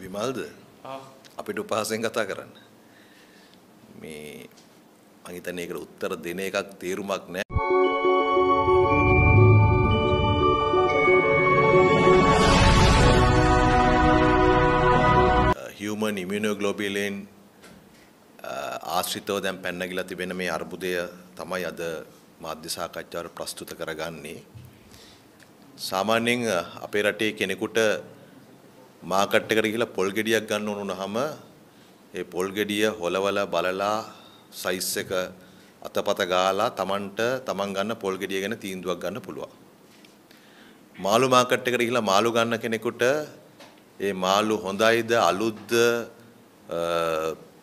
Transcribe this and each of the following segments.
විමල්ද අපිට උපහාසයෙන් කතා කරන්න. මේ මං හිතන්නේ ඒකට උත්තර දෙන එකක් තේරුමක් නැහැ. human immunoglobulin ආශ්‍රිතව දැන් පැන්නගිලා තිබෙන මේ අර්බුදය තමයි අද මාධ්‍ය සාකච්ඡාවට ප්‍රස්තුත කරගන්නේ. සාමාන්‍යයෙන් අපේ රටේ කෙනෙකුට මාකට් එකට ගිහිල්ලා පොල් ගෙඩියක් ගන්න ඕන වුණාම ඒ පොල් ගෙඩිය හොලවලා බලලා සයිස් එක අතපත ගාලා Tamanට Taman ගන්න පොල් ගෙඩිය ගැන තීන්දුවක් ගන්න පුළුවන්. මාළු මාකට් එකට ගිහිල්ලා මාළු ගන්න කෙනෙකුට ඒ මාළු හොඳයිද අලුත්ද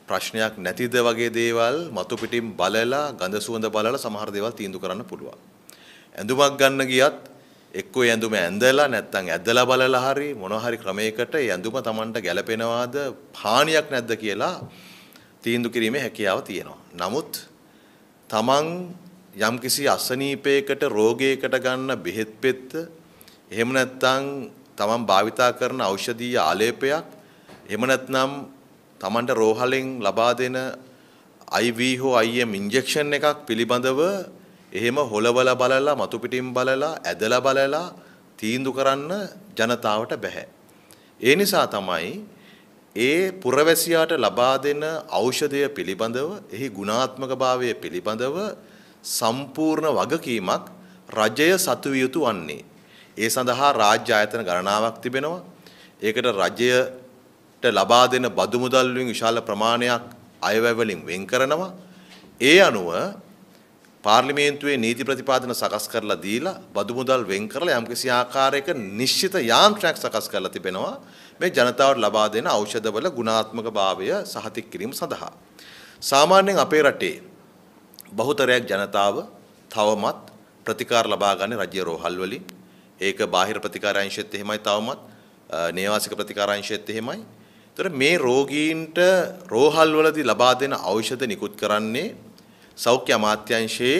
ප්‍රශ්නයක් නැතිද වගේ දේවල් මතු පිටින් බලලා ගඳ සුවඳ බලලා සමහර දේවල් තීන්දුව කරන්න පුළුවන්. ඇඳුමක් ගන්න ගියත් එක්කෝ ඇඳුම ඇඳලා නැත්තම් ඇදලා බලලා හරි මොනවා හරි ක්‍රමයකට ඒ ඇඳුම Tamanට ගැලපෙනවාද හානියක් නැද්ද කියලා තීන්දුව කිරීමේ හැකියාව තියෙනවා. නමුත් Taman යම්කිසි අසනීපයකට රෝගයකට ගන්න බෙහෙත් පෙත්ත එහෙම නැත්තම් Taman භාවිතා කරන ඖෂධීය ආලේපයක් එහෙම නැත්නම් Tamanට රෝහලෙන් ලබා දෙන IV හෝ IM ඉන්ජෙක්ෂන් එකක් පිළිබඳව එහෙම හොලවල බලලා මතු පිටින් බලලා ඇදලා බලලා තීන්දුව කරන්න ජනතාවට බෑ. ඒ නිසා තමයි ඒ පුරවැසියාට ලබා දෙන ඖෂධය පිළිබඳව එහි ගුණාත්මකභාවය පිළිබඳව සම්පූර්ණ වගකීමක් රජය සතු විය යුතු වන්නේ. ඒ සඳහා රාජ්‍ය ආයතන ගණනාවක් තිබෙනවා. ඒකට රජයට ලබා දෙන බදු මුදල් වලින් විශාල ප්‍රමාණයක් අයවැය වලින් වෙන් කරනවා. ඒ අනුව පාර්ලිමේන්තුවේ නීති ප්‍රතිපාදන සකස් කරලා දීලා බදු මුදල් වෙන් කරලා යම්කිසි ආකාරයක නිශ්චිත යාන්ත්‍රයක් සකස් කරලා තිබෙනවා මේ ජනතාවට ලබා දෙන ඖෂධවල ගුණාත්මක භාවය සහතික කිරීම සඳහා. සාමාන්‍යයෙන් අපේ රටේ බහුතරයක් ජනතාව තවමත් ප්‍රතිකාර ලබා ගන්න රජ්‍ය රෝහල් වලින් ඒක බාහිර ප්‍රතිකාර අංශයත් එහෙමයි තවමත් නේවාසික ප්‍රතිකාර අංශයත් එහෙමයි. ඒතර මේ රෝගීන්ට රෝහල් වලදී ලබා දෙන ඖෂධ නිකුත් කරන්නේ සෞඛ්‍ය අමාත්‍යංශයේ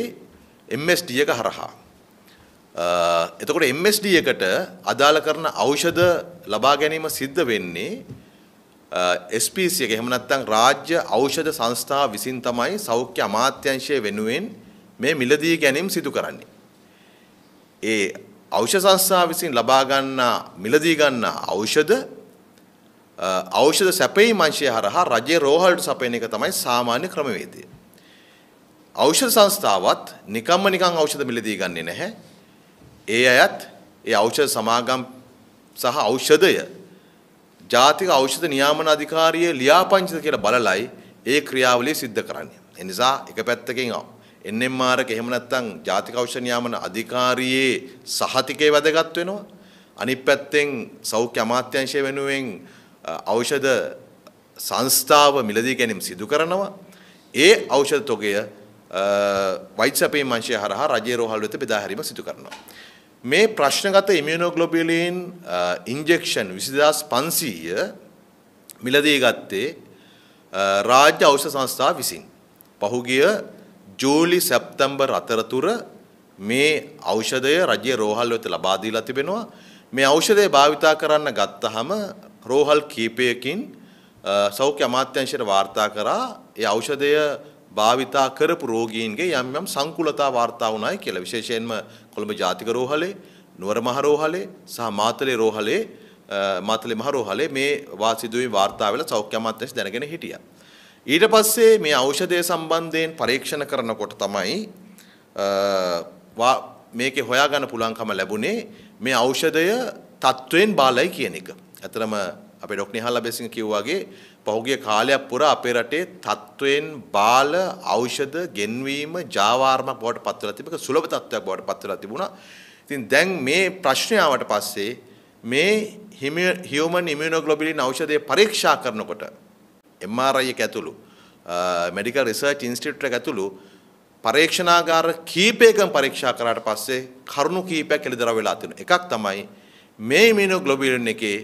MSD එක හරහා. එතකොට MSD එකට අදාළ කරන ඖෂධ ලබා ගැනීම සිද්ධ වෙන්නේ SPC එක එහෙම නැත්නම් රාජ්‍ය ඖෂධ සංස්ථාව විසින් තමයි සෞඛ්‍ය අමාත්‍යංශය වෙනුවෙන් මේ මිලදී ගැනීම සිදු කරන්නේ. ඒ ඖෂධ සංස්ථාව විසින් ලබා ගන්නා මිලදී ගන්නා ඖෂධ ඖෂධ සැපයීම් අංශය හරහා රජයේ රෝහලට සපයන එක තමයි සාමාන්‍ය ක්‍රමවේදය. ඖෂධ සංස්ථාවත් නිකම්ම නිකං ඖෂධ මිලදී ගන්නේ නැහැ. ඒ අයත් ඒ ඖෂධ සමාගම් සහ ඖෂධය ජාතික ඖෂධ නියාමන අධිකාරියේ ලියාපංචිත කියලා බලලයි ඒ ක්‍රියාවලිය සිද්ධ කරන්නේ. ඒ නිසා එක පැත්තකින් NMR එක එහෙම නැත්නම් ජාතික ඖෂධ නියාමන අධිකාරියේ සහතිකේ වැදගත් වෙනවා. අනිත් පැත්තෙන් සෞඛ්‍ය අමාත්‍යාංශය වෙනුවෙන් ඖෂධ සංස්ථාව මිලදී ගැනීම සිදු කරනවා. ඒ ඖෂධ තොගය වෛද්‍ය අපේමංශය හරහා රජයේ රෝහල් වෙත බෙදා හැරීම සිදු කරනවා. මේ ප්‍රශ්නගත ඉමියුනෝග්ලොබියලින් ඉන්ජෙක්ෂන් 20500 මිලදී ගත්තේ රාජ්‍ය ඖෂධ සංස්ථාව විසින්. පහුගිය ජූලි සැප්තැම්බර් අතරතුර මේ ඖෂධය රජයේ රෝහල් වෙත ලබා දීලා තිබෙනවා. මේ ඖෂධය භාවිතා කරන්න ගත්තහම රෝහල් කීපයකින් සෞඛ්‍ය අමාත්‍යංශයට වාර්තා කරා ඒ ඖෂධය භාවිතා කරපු රෝගීන්ගේ යම් යම් සංකුලතා වාර්තා වුණායි කියලා. විශේෂයෙන්ම කොළඹ ජාතික රෝහලේ, නුවර මහ රෝහලේ සහ මාතලේ රෝහලේ මාතලේ මහ රෝහලේ මේ වාසිදුවේ වාර්තා වෙලා සෞඛ්‍ය අමාත්‍යංශ දැනගෙන හිටියා. ඊට පස්සේ මේ ඖෂධය සම්බන්ධයෙන් පරීක්ෂණ කරනකොට තමයි මේකේ හොයාගන්න පුළුවන්කම ලැබුණේ මේ ඖෂධය තත්ත්වයෙන් බාලයි කියන එක. ඇතරම අපේ ඩොක්ටර් නිහාලා බෙසිං කිව්වාගේ පෞගිය කාලයක් පුරා අපේ රටේ තත්ත්වයෙන් බාල ඖෂධ ගෙන්වීම ජාවාරමක් බවට පත් වෙලා තිබෙක සුලභ තත්ත්වයක් බවට පත් වෙලා තිබුණා. ඉතින් දැන් මේ ප්‍රශ්නය ආවට පස්සේ මේ හියුමන් ඉමුනොග්ලොබුලින් ඖෂධය පරීක්ෂා කරනකොට MRI එක ඇතුළු මෙඩිකල් රිසර්ච් ඉන්ස්ටිටියුට් එක ඇතුළු පරීක්ෂණාගාර කීපයකම පරීක්ෂා කරාට පස්සේ කරුණු කීපයක් එළිදරව් වෙලා තිබෙනවා. එකක් තමයි මේ ඉමුනොග්ලොබුලින් එකේ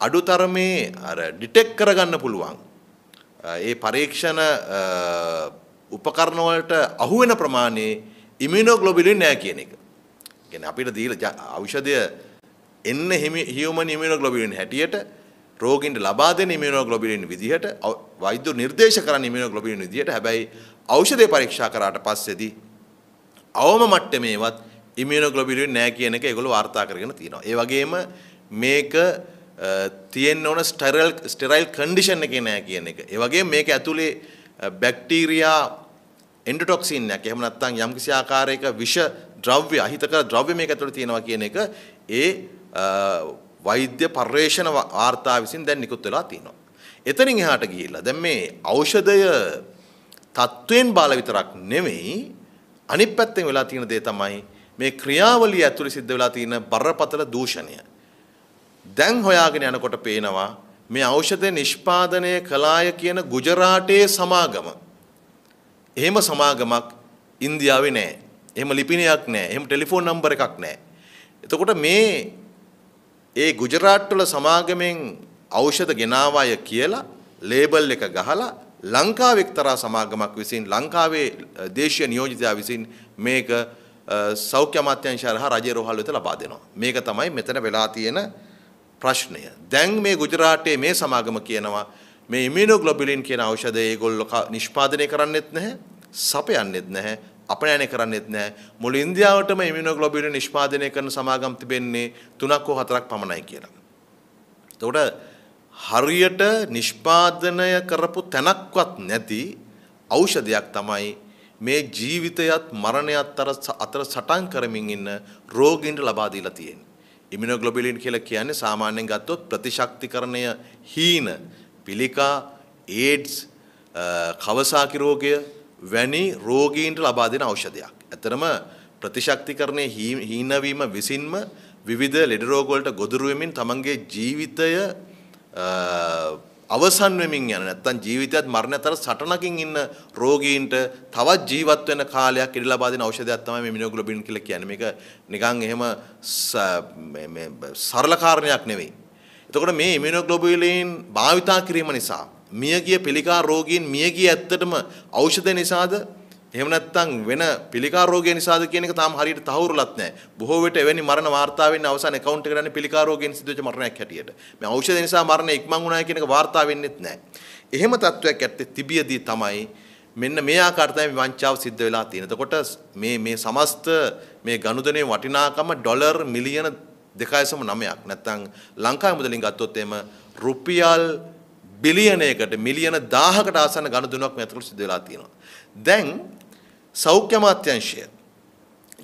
අඩුතරමේ අර ඩිටෙක් කරගන්න පුළුවන්. ඒ පරීක්ෂණ උපකරණවලට අහුවෙන ප්‍රමාණයේ ඉමිනෝග්ලොබිලින් නෑ කියන එක. ගැන අපිට දීල අවිෂදය එන්න හිමි හියමන් ඉමිනෝග්ලොබිලින් හැටියට රෝගින්ට ලබාද නිමිනෝග්ලොබිලින් විදිහට වෛද්‍ය නිර්දේශ කර නිමිනෝග්ලොබිලින් විදිහට හැබැයි ඖෂධය පරීක්ෂා කරාට පස්සේදී අවම මට්ටමේවත් ඉමිනෝග්ලොබිලින් නෑ කියන එක ඒගොල්ලෝ වාර්තා කරගෙන තියෙනවා. ඒ වගේම මේක තියෙන්න ඕන ස්ටරල් ස්ටරයිල් කන්ඩිෂන් එක නෑ කියන එක. ඒ වගේ මේක ඇතුලේ බැක්ටීරියා එන්ඩොටොක්සින්නයක් එහෙම නැත්නම් යම්කිසි ආකාරයක විෂ ද්‍රව්‍ය අහිතකර ද්‍රව්‍ය මේක ඇතුලේ තියෙනවා කියන එක ඒ වෛද්‍ය පර්යේෂණ වාර්තා විසින් දැන් නිකුත් වෙලා තියෙනවා. එතනින් එහාට ගිහිල්ලා දැන් මේ ඖෂධය තත්ත්වයෙන් බාල විතරක් නෙමෙයි අනිත් පැත්තෙන් වෙලා තියෙන දේ තමයි මේ ක්‍රියාවලිය ඇතුලේ සිද්ධ වෙලා තියෙන බරපතල දූෂණය. දැන් හොයාගෙන යනකොට පේනවා මේ ඖෂධ නිෂ්පාදනය කළාය කියන ගුජරාටයේ සමාගම. එහෙම සමාගමක් ඉන්දියාවේ නෑ. එහෙම ලිපිනයක් නෑ. එහෙම ටෙලිෆෝන් නම්බර එකක් නෑ. එතකොට මේ ඒ ගුජරාට් වල සමාගමෙන් ඖෂධ ගෙනාවාය කියලා ලේබල් එක ගහලා ලංකාව එක්තරා සමාගමක් විසින් ලංකාවේ දේශීය නියෝජිතයා විසින් මේක සෞඛ්‍ය අමාත්‍යංශය හරහා රජයේ රෝහල් වෙත ලබා දෙනවා. මේක තමයි මෙතන වෙලා තියෙන ප්‍රශ්නය. දැන් මේ ගුජරාටයේ මේ සමාගම කියනවා මේ ඉමිනෝග්ලොබිලින් කියන ඖෂධය ඒගොල්ලෝ නිෂ්පාදනය කරන්නෙත් නැහැ, සපයන්නෙත් නැහැ, අපනයනය කරන්නෙත් නැහැ. මුළු ඉන්දියාවටම ඉමිනෝග්ලොබිලින් නිෂ්පාදනය කරන සමාගම් තිබෙන්නේ 3ක් හෝ 4ක් පමණයි කියලා. එතකොට හරියට නිෂ්පාදනය කරපු තැනක්වත් නැති ඖෂධයක් තමයි මේ ජීවිතයත් මරණයත් අතර සටන් කරමින් ඉන්න රෝගීන්ට ලබා දීලා තියෙන්නේ. ඉමිනෝග්ලොබිලින් කියලා කියන්නේ සාමාන්‍යයෙන් ගත්තොත් ප්‍රතිශක්තිකරණය හීන පිළිකා ඒඩ්ස් කවසාකි රෝගය වැනි රෝගීන්ට ලබා දෙන ඖෂධයක්. ඇතරම ප්‍රතිශක්තිකරණය හීනවීම විසින්ම විවිධ ලෙඩ රෝගවලට ගොදුරු වෙමින් තමන්ගේ ජීවිතය අවසන් වෙමින් යන නැත්තම් ජීවිතයත් මරණයත් අතර සටනකින් ඉන්න රෝගීන්ට තවත් ජීවත් වෙන කාලයක් ඉඩ ලබා දෙන ඖෂධයක් තමයි මේ මිනෝග්ලොබින් කියලා කියන්නේ. මේක නිකන් එහෙම මේ සරල කාරණයක් නෙවෙයි. එතකොට මේ ඉමිනෝග්ලොබින් භාවිතා කිරීම නිසා මියගිය පිළිකා රෝගීන් මියගිය ඇත්තටම ඖෂධ නිසාද එහෙම නැත්නම් වෙන පිළිකා රෝගය නිසාද කියන එක තාම හරියට තහවුරුලත් නැහැ. බොහෝ විට එවැනි මරණ වාර්තා වෙන්නේ අවසාන account එකට යන්නේ පිළිකා රෝගයෙන් සිදුවෙච්ච මරණයක් හැටියට. මේ ඖෂධ නිසා මරණය ඉක්මන් වුණා කියන එක වාර්තා වෙන්නෙත් නැහැ. එහෙම තත්වයක් ඇත්තේ තිබියදී තමයි මෙන්න මේ ආකාරයට තමයි වංචාව සිද්ධ වෙලා තියෙන්නේ. එතකොට මේ මේ සමස්ත මේ ගනුදෙනුවේ වටිනාකම ඩොලර් මිලියන 2.9ක් නැත්නම් ලංකාවේ මුදලින් ගත්තොත් එම රුපියල් බිලියනයකට මිලියන 1000කට ආසන්න ගනුදෙනුවක් මේ ඇතුළට සිද්ධ වෙලා තියෙනවා. දැන් සෞඛ්‍ය මාත්‍යංශය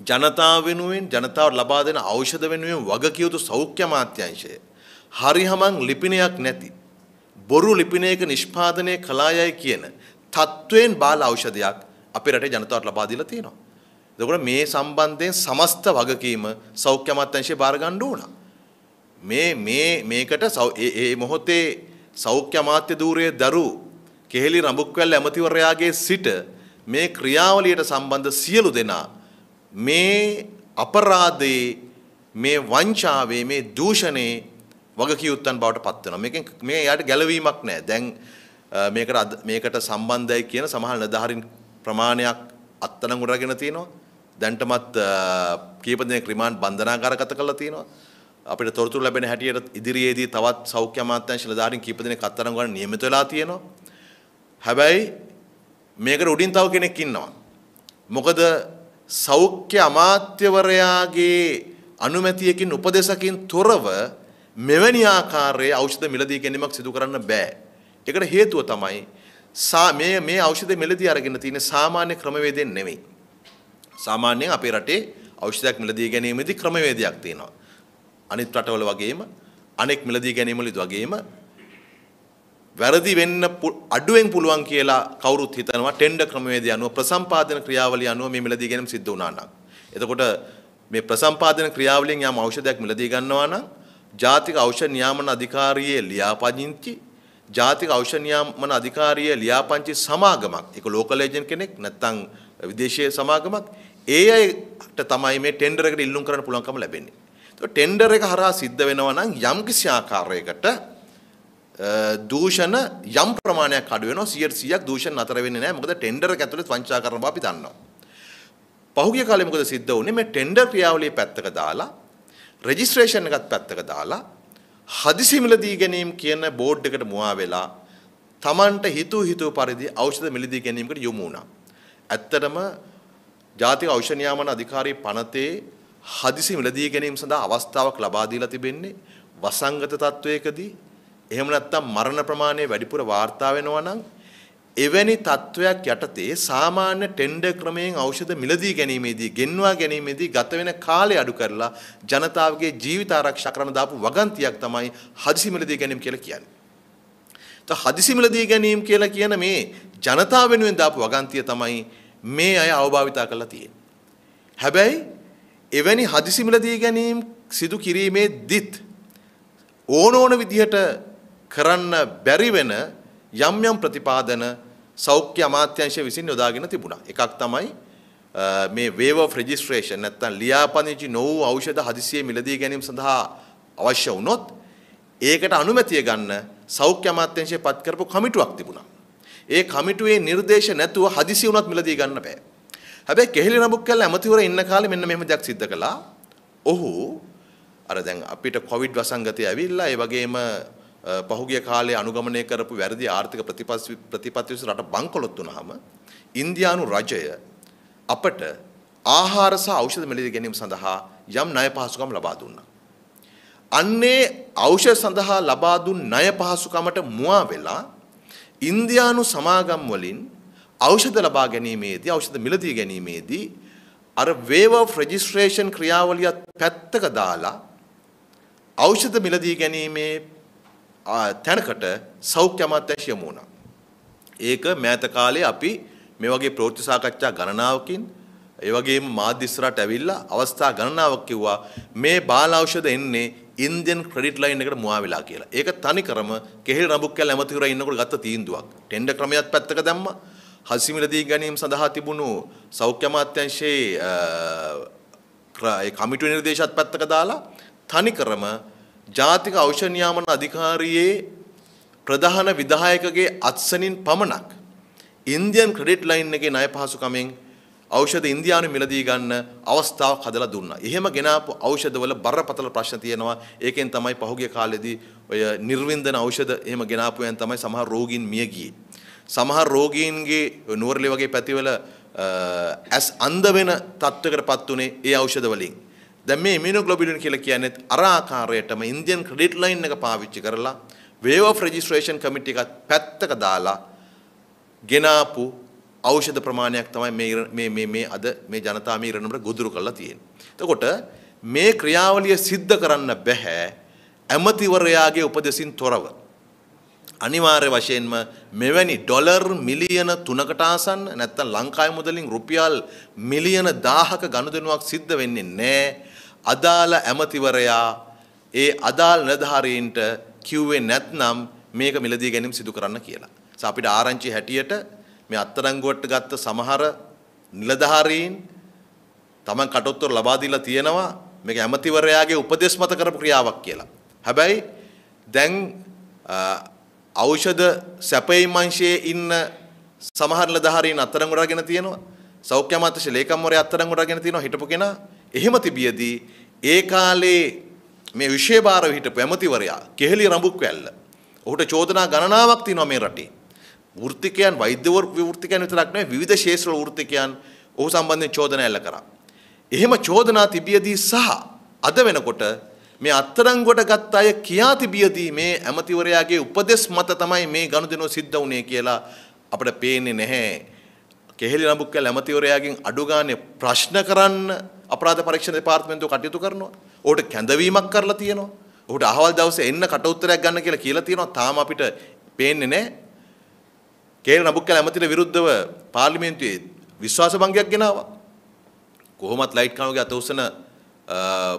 ජනතාව වෙනුවෙන් ජනතාවට ලබා දෙන ඖෂධ වෙනුවෙන් වගකිය යුතු සෞඛ්‍ය මාත්‍යංශය හරිහමං ලිපිනයක් නැති බොරු ලිපිනයක නිෂ්පාදනය කලායයි කියන තත්ත්වයෙන් බාල ඖෂධයක් අපේ රටේ ජනතාවට ලබා දීලා තියෙනවා. එතකොට මේ සම්බන්ධයෙන් සමස්ත වගකීම සෞඛ්‍ය අමාත්‍යාංශය බාර ගන්න ඕන. මේ මේ මේකට ඒ මොහොතේ සෞඛ්‍ය අමාත්‍ය ධූරයේ දරු කෙහෙලි රඹුක්වැල්ල ඇමතිවරයාගේ සිට මේ ක්‍රියාවලියට සම්බන්ධ සියලු දෙනා මේ අපරාධයේ මේ වංචාවේ මේ දූෂණේ වගකියුත්තන් බවට පත් වෙනවා. මේකෙන් මේ යාට ගැලවීමක් නැහැ. දැන් මේකට මේකට සම්බන්ධයි කියන සමහර නිලධාරීන් ප්‍රමාණයක් අත්අඩංගුවට අරගෙන තිනවා. දැන්ටමත් කීප දෙනෙක් රිමාන්ඩ් බන්ධනාගාරගත කරලා තිනවා. අපිට තොරතුරු ලැබෙන හැටියට ඉදිරියේදී තවත් සෞඛ්‍ය අමාත්‍යාංශ නිලධාරීන් කීප දෙනෙක් අත්අඩංගුවට නියමිත වෙලා තියෙනවා. හැබැයි මේකට උඩින් තව කෙනෙක් ඉන්නවා. මොකද සෞඛ්‍ය අමාත්‍යවරයාගේ අනුමැතියකින් උපදේශකින් තොරව මෙවැනි ආකාරයේ ඖෂධ මිලදී ගැනීමක් සිදු කරන්න බෑ. ඒකට හේතුව තමයි මේ මේ ඖෂධ මිලදී අරගෙන තියෙන සාමාන්‍ය ක්‍රමවේදයෙන් නෙමෙයි. සාමාන්‍යයෙන් අපේ රටේ ඖෂධයක් මිලදී ගැනීමේදී ක්‍රමවේදයක් තියෙනවා. අනිත් රටවල වගේම අනෙක් මිලදී ගැනීමලිත් වගේම වැරදි වෙන්න අඩුවෙන් පුළුවන් කියලා කවුරුත් හිතනවා ටෙන්ඩර් ක්‍රමවේදය අනුව ප්‍රසම්පාදන ක්‍රියාවලිය අනුව මේ මිලදී ගැනීම සිද්ධ වුණා නම්. එතකොට මේ ප්‍රසම්පාදන ක්‍රියාවලියෙන් යම් ඖෂධයක් මිලදී ගන්නවා නම් ජාතික ඖෂධ නියාමන අධිකාරියේ ලියාපදිංචි ජාතික ඖෂධ නියාමන අධිකාරියේ ලියාපදිංචි සමාගමක් ඒක ලෝකල් ඒජන්ට් කෙනෙක් නැත්නම් විදේශීය සමාගමක් ඒ අයට තමයි මේ ටෙන්ඩර් එකට ඉල්ලුම් කරන්න පුළුවන්කම ලැබෙන්නේ. ටෙන්ඩර් එක හරහා සිද්ධ වෙනවා නම් යම්කිසි ආකාරයකට දූෂණ යම් ප්‍රමාණයක් අඩු වෙනවා 100ක් දූෂණ නතර වෙන්නේ නැහැ මොකද ටෙන්ඩර් එක ඇතුළේ වංචා කරන බව අපි දන්නවා. පහුගිය කාලේ මොකද සිද්ධ වුනේ මේ ටෙන්ඩර් ක්‍රියාවලිය පැත්තක දාලා රෙජිස්ට්‍රේෂන් එකත් පැත්තක දාලා හදිසි මිලදී ගැනීම කියන බෝඩ් එකට මුවා වෙලා Tamanට හිතුව හිතුව පරිදි ඖෂධ මිලදී ගැනීමකට යොමු වුණා. ඇත්තටම ජාතික ඖෂධ නියාමන අධිකාරී පනතේ හදිසි මිලදී ගැනීම සඳහා අවස්ථාවක් ලබා දීලා තිබෙන්නේ වසංගත තත්වයකදී එහෙම නැත්නම් මරණ ප්‍රමාණය වැඩිපුර වාර්තා වෙනවා නම් එවැනි තත්වයක් යටතේ සාමාන්‍ය ටෙන්ඩර් ක්‍රමයෙන් ඖෂධ මිලදී ගැනීමේදී ගෙන්වා ගැනීමේදී ගත වෙන කාලය අඩු කරලා ජනතාවගේ ජීවිත ආරක්ෂා කරන දාපු වගන්තියක් තමයි හදිසි මිලදී ගැනීම කියලා කියන්නේ. તો හදිසි මිලදී ගැනීම කියලා කියන මේ ජනතාව වෙනුවෙන් දාපු වගන්තිය තමයි මේ අය අවභාවිතා කරලා තියෙන්නේ. හැබැයි එවැනි හදිසි මිලදී ගැනීම සිදු කිරීමේදීත් ඕන ඕන විදිහට කරන්න බැරි වෙන යම් යම් ප්‍රතිපාදන සෞඛ්‍ය අමාත්‍යංශය විසින් යොදාගෙන තිබුණා. එකක් තමයි මේ වේව රෙජිස්ට්‍රේෂන් නැත්තම් ලියාපදිංචි නොවූ ඖෂධ හදිසියේ මිලදී ගැනීම සඳහා අවශ්‍ය වුණොත් ඒකට අනුමැතිය ගන්න සෞඛ්‍ය අමාත්‍යංශය පත් කරපු කමිටුවක් තිබුණා. ඒ කමිටුවේ නිර්දේශ නැතුව හදිසි වුණත් මිලදී ගන්න බෑ. හැබැයි කෙහෙලි නමුක් කල්ලා ඇමතිවර ඉන්න කාලේ මෙන්න මෙහෙම දෙයක් සිද්ධ කළා. ඔහු අර දැන් අපිට කොවිඩ් වසංගතය ඇවිල්ලා ඒ වගේම පහුගිය කාලේ අනුගමනය කරපු වැරදි ආර්ථික ප්‍රතිපත්ති විසින් රට බංකොලොත් වුනහම ඉන්දියානු රජය අපට ආහාර සහ ඖෂධ මිලදී ගැනීම සඳහා යම් ණය පහසුකම් ලබා දුන්නා. අන්නේ ඖෂධ සඳහා ලබා දුන් ණය පහසුකමට මුවා වෙලා ඉන්දියානු සමාගම් වලින් ඖෂධ ලබා ගැනීමේදී ඖෂධ මිලදී ගැනීමේදී අර waiver of registration ක්‍රියාවලියත් පැත්තක දාලා ඖෂධ මිලදී ගැනීමේ තැනකට සෞඛ්‍ය අමාත්‍යංශය යොමු වුණා. ඒක මෑත කාලේ අපි මේ වගේ ප්‍රවෘත්ති සාකච්ඡා ගණනාවකින් ඒ වගේම මාධ්‍ය ඉස්සරහට ඇවිල්ලා අවස්ථා ගණනාවක් කිව්වා මේ බාල ඖෂධ එන්නේ ඉන්දියන් ක්‍රෙඩිට් ලයින් එකට මුවා වෙලා කියලා. ඒක තනිකරම කෙහෙල් රඹුක් කැල ඇමතිවරයා ඉන්නකොට ගත්ත තීන්දුවක්. ටෙන්ඩර් ක්‍රමයක් පැත්තක දැම්මා. හසිමිලදී ගැනීම සඳහා තිබුණු සෞඛ්‍ය අමාත්‍යංශයේ ඒ කමිටුවේ නිර්දේශත් පැත්තක දාලා තනිකරම ජාතික ඖෂධ නියාමන අධිකාරියේ ප්‍රධාන විධායකගේ අත්සනින් පමණක් ඉන්දියන් ක්‍රෙඩිට් ලයින් එකේ ණය පහසුකමෙන් ඖෂධ ඉන්දියානු මිලදී ගන්න අවස්ථාවක් හදලා දුන්නා. එහෙම ගෙනාපු ඖෂධවල බරපතල ප්‍රශ්න තියෙනවා. ඒකෙන් තමයි පහුගිය කාලෙදී ඔය නිර්වින්දන ඖෂධ එහෙම ගෙනාපුයන් තමයි සමහර රෝගීන් මිය ගියේ. සමහර රෝගීන්ගේ නුවරලි වගේ පැතිවල ඇස් අන්ධ වෙන තත්ත්වයකටපත් උනේ ඒ ඖෂධ වලින්. දැන් මේ ඉමියුනෝග්ලොබියුලින් කියලා කියන්නේ අර ආකාරයටම ඉන්දියන් ක්‍රෙඩිට් ලයින් එක පාවිච්චි කරලා වේව් ඔෆ් රෙජිස්ට්‍රේෂන් කමිටි එකත් පැත්තක දාලා ගෙනාපු ඖෂධ ප්‍රමාණයක් තමයි මේ මේ මේ මේ අද මේ ජනතා මේ ඉරණමට ගොදුරු කරලා තියෙන්නේ. එතකොට මේ ක්‍රියාවලිය සිද්ධ කරන්න බෑ ඇමතිවරයාගේ උපදෙසින් තොරව. අනිවාර්ය වශයෙන්ම මෙවැනි ඩොලර් මිලියන තුනකට ආසන්න නැත්නම් ලංකාවේ මුදලින් රුපියල් මිලියන 1000ක ගනුදෙනුවක් සිද්ධ වෙන්නේ නැහැ. අදාළ ඇමතිවරයා ඒ අදාල් නිලධාරීන්ට කිව්වේ නැත්නම් මේක මිලදී ගැනීම සිදු කරන්න කියලා. ස අපිට ආරංචි හැටියට මේ අත්තරංගුවට ගත්ත සමහර නිලධාරීන් තමන් කටොත්තර ලබා දීලා තියෙනවා මේක ඇමතිවරයාගේ උපදෙස් මත කරපු ක්‍රියාවක් කියලා. හැබැයි දැන් ඖෂධ සැපයීම් අංශයේ ඉන්න සමහර නිලධාරීන් අත්තරංගුවට ගෙන තියෙනවා. සෞඛ්‍ය අමාත්‍යශ ලේකම්වරයා අත්තරංගුවට ගෙන තියෙනවා හිටපු කෙනා එහෙම තිබියදී ඒ කාලේ මේ විශේෂභාරව හිටපු ඇමතිවරයා කෙහෙලි රඹුක්වැල්ල ඔහුට චෝදනා ගණනාවක් තියෙනවා මේ රටේ. වෘත්තිකයන් වෛද්‍යවරු වෘත්තිකයන් විතරක් නෙවෙයි විවිධ ශාස්ත්‍රවල වෘත්තිකයන් ඔහු සම්බන්ධයෙන් චෝදනා එල්ල කරා. එහෙම චෝදනා තිබියදී සහ අද වෙනකොට මේ අත්තරංගුවට ගත් අය කියා තිබියදී මේ ඇමතිවරයාගේ උපදෙස් මත තමයි මේ ගනුදෙනුව සිද්ධ වුණේ කියලා අපිට පේන්නේ නැහැ. කෙහෙලි රඹුක්වැල්ල ඇමතිවරයාගෙන් අඩු ගානේ ප්‍රශ්න කරන්න අපරාධ පරීක්ෂණ දෙපාර්තමේන්තුව කටයුතු කරනවා. ඔහුට කැඳවීමක් කරලා තියෙනවා. ඔහුට අහවල් දවසේ එන්න කට උත්තරයක් ගන්න කියලා කියලා තියෙනවා. තාම අපිට පේන්නේ නැහැ. කේල නබුක්කල ඇමතිට විරුද්ධව පාර්ලිමේන්තුවේ විශ්වාස භංගයක් ගෙනාවා. කොහොමත් ලයිට් කනුගේ අත උස්සන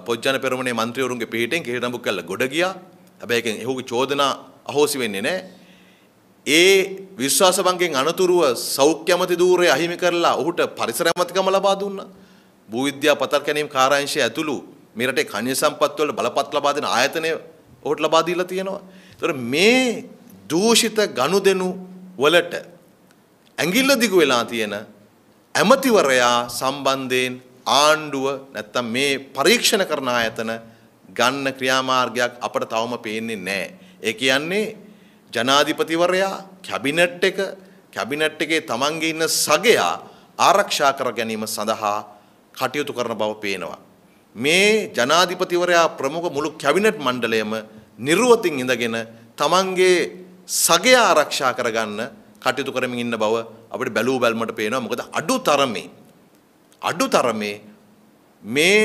පොජ්ජන පෙරමුණේ മന്ത്രിවරුන්ගේ පිටින් කේල නබුක්කල ගොඩ ගියා. හැබැයි ඒකෙන් එහුගේ චෝදනා අහෝසි වෙන්නේ නැහැ. ඒ විශ්වාස භංගයෙන් අනතුරුව සෞඛ්‍ය ඇමති ධූරය අහිමි කරලා ඔහුට පරිසර ඇමතිකම ලබා දුන්නා. භූවිද්‍යා පතර ගැනීම කාර්යංශය ඇතුළු මෙරටේ කණ්‍ය සම්පත් වල බලපත් ලබා දෙන ආයතනය ඔහුට ලබා දීලා තියෙනවා. ඒතර මේ දූෂිත ගනුදෙනු වලට ඇඟිල්ල දිගු වෙලා තියෙන ඇමතිවරයා සම්බන්ධයෙන් ආණ්ඩුව නැත්තම් මේ පරීක්ෂණ කරන ආයතන ගන්න ක්‍රියාමාර්ගයක් අපට තවම පේන්නේ නැහැ. ඒ කියන්නේ ජනාධිපතිවරයා කැබිනට් එක කැබිනට් එකේ තමන්ගේ ඉන්න සගයා ආරක්ෂා කර ගැනීම සඳහා කටයුතු කරන බව පේනවා. මේ ජනාධිපතිවරයා ප්‍රමුඛ මුළු කැබිනට් මණ්ඩලයම නිර්වතින් ඉඳගෙන තමන්ගේ සගය ආරක්ෂා කරගන්න කටයුතු කරමින් ඉන්න බව අපිට බැලූ බැල්මට පේනවා. මොකද අඩු තරමේ අඩු තරමේ මේ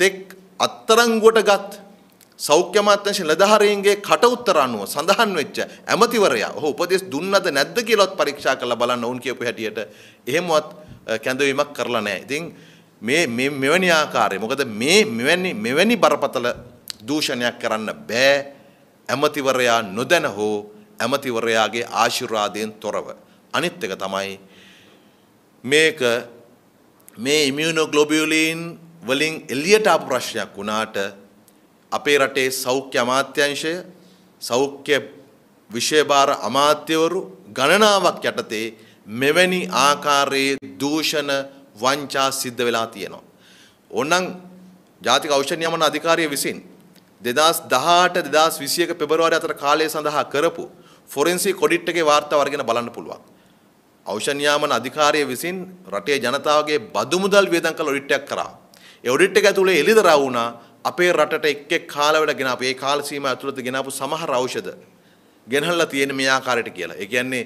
තෙක් අත්තරංගුවට ගත් සෞඛ්‍ය අමාත්‍යංශ නිලධාරීන්ගේ කට උත්තර අනුව සඳහන් වෙච්ච ඇමතිවරයා ඔහු උපදෙස් දුන්නද නැද්ද කියලාත් පරීක්ෂා කරලා බලන්න ඕන් කියපු හැටියට එහෙමවත් කැඳවීමක් කරලා නැහැ. ඉතින් මේ මෙවැනි ආකාරය මොකද මේ මෙවැනි මෙවැනි බරපතල දූෂණයක් කරන්න බෑ ඇමතිවරයා නොදැන හෝ ඇමතිවරයාගේ ආශිර්වාදයෙන් තොරව අනිත් එක තමයි මේක මේ ඉමියුනෝග්ලොබියුලින් වලින් එළියට ආපු ප්‍රශ්නයක් වුණාට අපේ රටේ සෞඛ්‍ය අමාත්‍යංශය සෞඛ්‍ය විෂයභාර අමාත්‍යවරු ගණනාවක් යටතේ මෙවැනි ආකාරයේ දූෂණ වංචා සිද්ධ වෙලා තියෙනවා. ඕනනම් ජාතික ඖෂධ නියමන අධිකාරිය විසින් 2018 2021 පෙබරවාරි අතර කාලය සඳහා කරපු ෆොරෙන්සික් ඔඩිට් එකේ වාර්තාව අරගෙන බලන්න පුළුවන්. ඖෂධ නියාමන අධිකාරිය විසින් රටේ ජනතාවගේ බදු මුදල් වියදම් කළ ඔඩිට් එකක් කරා. ඒ ඔඩිට් එක ඇතුලේ එළිදරව් වුණා අපේ රටට එක් එක් කාලවලට ගෙනාපු ඒ කාල සීමාව ඇතුළත ගෙනාපු සමහර ඖෂධ ගෙනහල්ලා තියෙන මේ ආකාරයට කියලා. ඒ කියන්නේ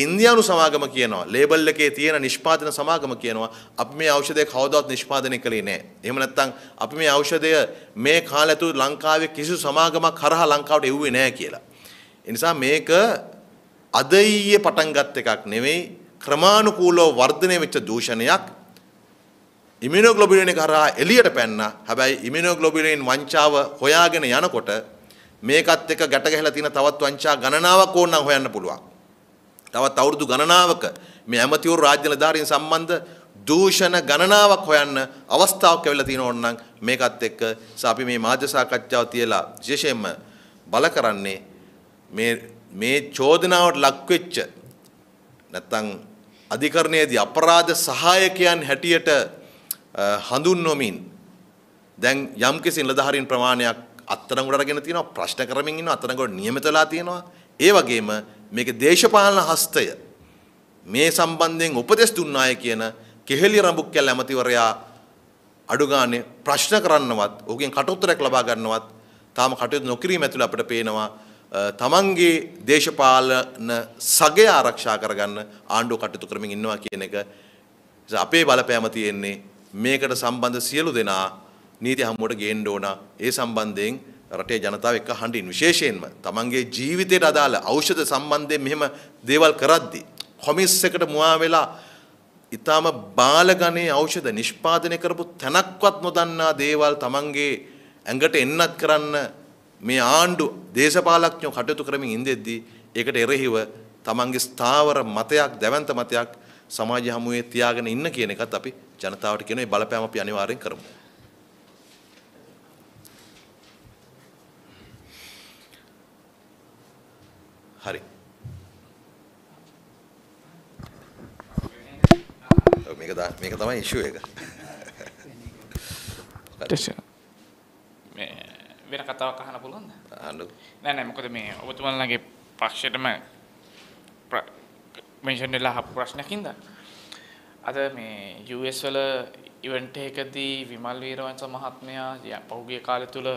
ඉන්දියානු සමාගම කියනවා ලේබල් එකේ තියෙන නිෂ්පාදන සමාගම කියනවා අපි මේ ඖෂධය කවදාවත් නිෂ්පාදනය කළේ නැහැ. එහෙම නැත්නම් අපි මේ ඖෂධය මේ කාලය ලංකාවේ කිසිදු සමාගමක් හරහා ලංකාවට එව්වේ නැහැ කියලා. ඒ නිසා මේක අද ඊයේ පටන් ගත් එකක් නෙවෙයි ක්‍රමානුකූලව වර්ධනය වෙච්ච දූෂණයක්. ඉමිනෝග්ලොබිලින් එක හරහා එළියට පැන්නා. හැබැයි ඉමිනෝග්ලොබිලින් වංචාව හොයාගෙන යනකොට මේකත් එක්ක ගැට ගැහලා තියෙන තවත් වංචා ගණනාවක් ඕනනම් හොයන්න පුළුවන්. තවත් අවුරුදු ගණනාවක මේ ඇමතිවරු රාජ්‍ය නිලධාරීන් සම්බන්ධ දූෂණ ගණනාවක් හොයන්න අවස්ථාවක් ලැබිලා තියෙනවා නම් මේකත් එක්ක අපි මේ මාධ්‍ය සාකච්ඡාව තියලා විශේෂයෙන්ම බල කරන්නේ මේ මේ චෝදනාවට ලක්වෙච්ච නැත්තම් අධිකරණයේදී අපරාධ සහායකයන් හැටියට හඳුන්වමින් දැන් යම්කිසි නිලධාරීන් ප්‍රමාණයක් අත්තරඟුඩ අරගෙන තියෙනවා ප්‍රශ්න කරමින් ඉන්නවා අත්තරඟුඩ නියමිතලා තියෙනවා ඒ වගේම මේක දේශපාලන හස්තය මේ සම්බන්ධයෙන් උපදෙස් දුන්නාය කියන කෙහෙලි රඹුක්කැල ඇමතිවරයා අඩුගානේ ප්‍රශ්න කරන්නවත් ඔහුගෙන් කටඋත්තරයක් ලබා ගන්නවත් තාම කටයුතු නොකිරීම ඇතුළ අපට පේනවා තමන්ගේ දේශපාලන සගය ආරක්ෂා කරගන්න ආණ්ඩුව කටයුතු කරමින් ඉන්නවා කියන එක අපේ බලපෑම තියෙන්නේ මේකට සම්බන්ධ සියලු දෙනා නීති හමුවට ගේන්න ඕන ඒ සම්බන්ධයෙන් රටේ ජනතාව එක්ක හඬින් විශේෂයෙන්ම තමන්ගේ ජීවිතයට අදාළ ඖෂධ සම්බන්ධයෙන් මෙහෙම දේවල් කරද්දී කොමිස් එකට මුවා වෙලා ඊටාම බාලගණේ ඖෂධ නිෂ්පාදනය කරපු තැනක්වත් නොදන්නා දේවල් තමන්ගේ ඇඟට එන්නත් කරන්න මේ ආණ්ඩු දේශපාලඥයෝ කටයුතු කරමින් ඉඳෙද්දී ඒකට එරෙහිව තමන්ගේ ස්ථාවර මතයක් දැවන්ත මතයක් සමාජ හමුවේ තියාගෙන ඉන්න කියන එකත් අපි ජනතාවට කියන මේ බලපෑම අපි අනිවාර්යෙන් කරමු මේක මේක තමයි ඉෂුව එක වෙන කතාවක් අහන්න පුළුවන්ද නෑ නෑ මොකද මේ ඔබතුමන්ලගේ පක්ෂයටම මෙන්ෂන් වෙලා අහපු ප්‍රශ්නයකින්ද අද මේ US වල ඉවෙන්ට් එකදී විමල් වීරවංශ මහත්මයා පහුගිය කාලය තුල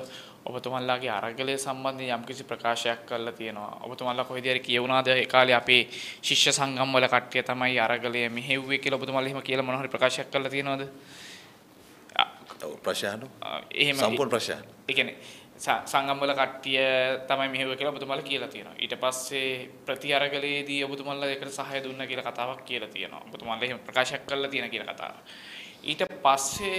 ඔබතුමන්ලාගේ අරගලය සම්බන්ධයෙන් යම්කිසි ප්‍රකාශයක් කරලා තියෙනවා. ඔබතුමන්ලා කොහෙද හරි කියවුණාද ඒ කාලේ අපේ ශිෂ්‍ය සංගම් වල කට්ටිය තමයි අරගලය මෙහෙව්වේ කියලා ඔබතුමන්ලා එහෙම කියලා මොනවා හරි ප්‍රකාශයක් කරලා තියෙනවද? ප්‍රශ්න. එහෙම සම්පූර්ණ ප්‍රශ්න. ඒ කියන්නේ සංගම් වල කට්ටිය තමයි මෙහෙව්වේ කියලා ඔබතුමන්ලා කියලා තියෙනවා. ඊට පස්සේ ප්‍රතිඅරගලයේදී ඔබතුමන්ලා ඒකට සහාය දුන්නා කියලා කතාවක් කියලා තියෙනවා. ඔබතුමන්ලා එහෙම ප්‍රකාශයක් කරලා තියෙන කියලා කතාව. ඊට පස්සේ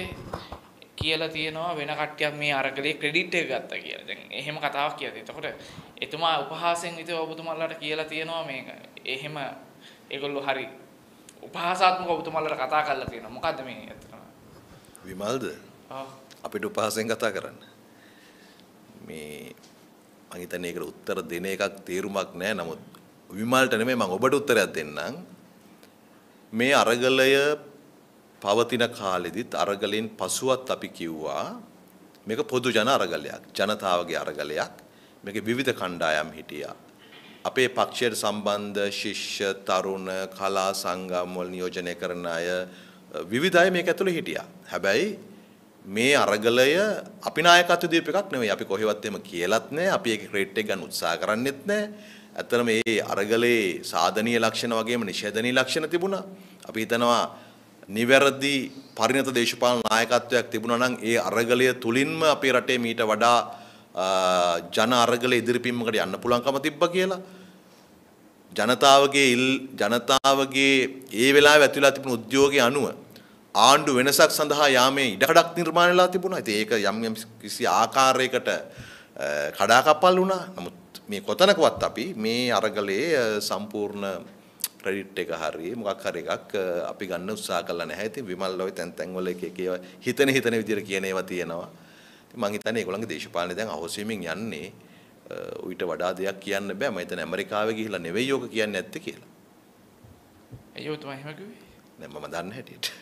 කියලා තියෙනවා වෙන කට්ටියක් මේ අරගලේ ක්‍රෙඩිට් එක ගත්තා කියලා. දැන් එහෙම කතාවක් කියද. එතකොට එතුමා උපහාසයෙන් ඉතින් ඔබතුමාලට කියලා තියෙනවා මේක. එහෙම ඒගොල්ලෝ හරි උපහාසාත්මක ඔබතුමාලට කතා කරලා තියෙනවා. මොකද්ද මේ ඇත්තටම? විමල්ද? ඔව්. අපිට උපහාසයෙන් කතා කරන්න. මේ මං හිතන්නේ ඒකට උත්තර දෙන එකක් තේරුමක් නැහැ. නමුත් විමල්ට නෙමෙයි මං ඔබට උත්තරයක් දෙන්නම්. මේ අරගලය පවතින කාලෙදිත් අරගලෙන් පසුවත් අපි කිව්වා මේක පොදු ජන අරගලයක් ජනතාවගේ අරගලයක් මේක විවිධ කණ්ඩායම් හිටියා. අපේ පක්ෂයට සම්බන්ධ ශිෂ්‍ය තරුණ කලා සංගම්වල නියෝජනය කරන අය විවිධය මේක ඇතුළ හිටියා. හැබැයි මේ අරගලය අපි නායකත්ව දීප එකක් නෙවෙයි. අපි කොහෙවත් එහෙම කියලත් නැහැ. අපි ඒක ක්‍රෙඩිට් එක ගන්න උත්සාහ කරන්නෙත් නැහැ. ඇත්තටම මේ අරගලේ සාධනීය ලක්ෂණ වගේම නිෂේධනීය ලක්ෂණ තිබුණා. අපි හිතනවා නිවැරදි පරිණත දේශපාලන නායකත්වයක් තිබුණා නම් ඒ අරගලය තුලින්ම අපේ රටේ මීට වඩා ජන අරගල ඉදිරිපින්මකට යන්න පුළුවන්කම තිබ්බා කියලා. ජනතාවගේ ජනතාවගේ ඒ වෙලාවේ ඇතුළත් තිබුණු උද්‍යෝගයේ අනුව ආණ්ඩු වෙනසක් සඳහා යාමේ ඉඩකඩක් නිර්මාණය වෙලා තිබුණා. ඉතින් ඒක යම් යම් කිසි ආකාරයකට කඩාකප්පල් වුණා. නමුත් මේ කොතනකවත් අපි මේ අරගලයේ සම්පූර්ණ ක්‍රෙඩිට් එක හරි මොකක් හරි එකක් අපි ගන්න උත්සාහ කළා නැහැ. ඉතින් විමල් ඔය තැන් තැන් වල එක එක හිතන හිතන විදිහට කියන ඒවා තියෙනවා. ඉතින් මං හිතන්නේ ඒගොල්ලන්ගේ දේශපාලනේ දැන් අහොසෙමින් යන්නේ ඊට වඩා දෙයක් කියන්න බෑ. මම හිතන්නේ ඇමරිකාවේ ගිහිල්ලා නෙවෙයි ඕක කියන්නේ නැත්තේ කියලා. ඇයි ඔය තමයි එහෙම කිව්වේ? නෑ මම දන්නේ හැටියට.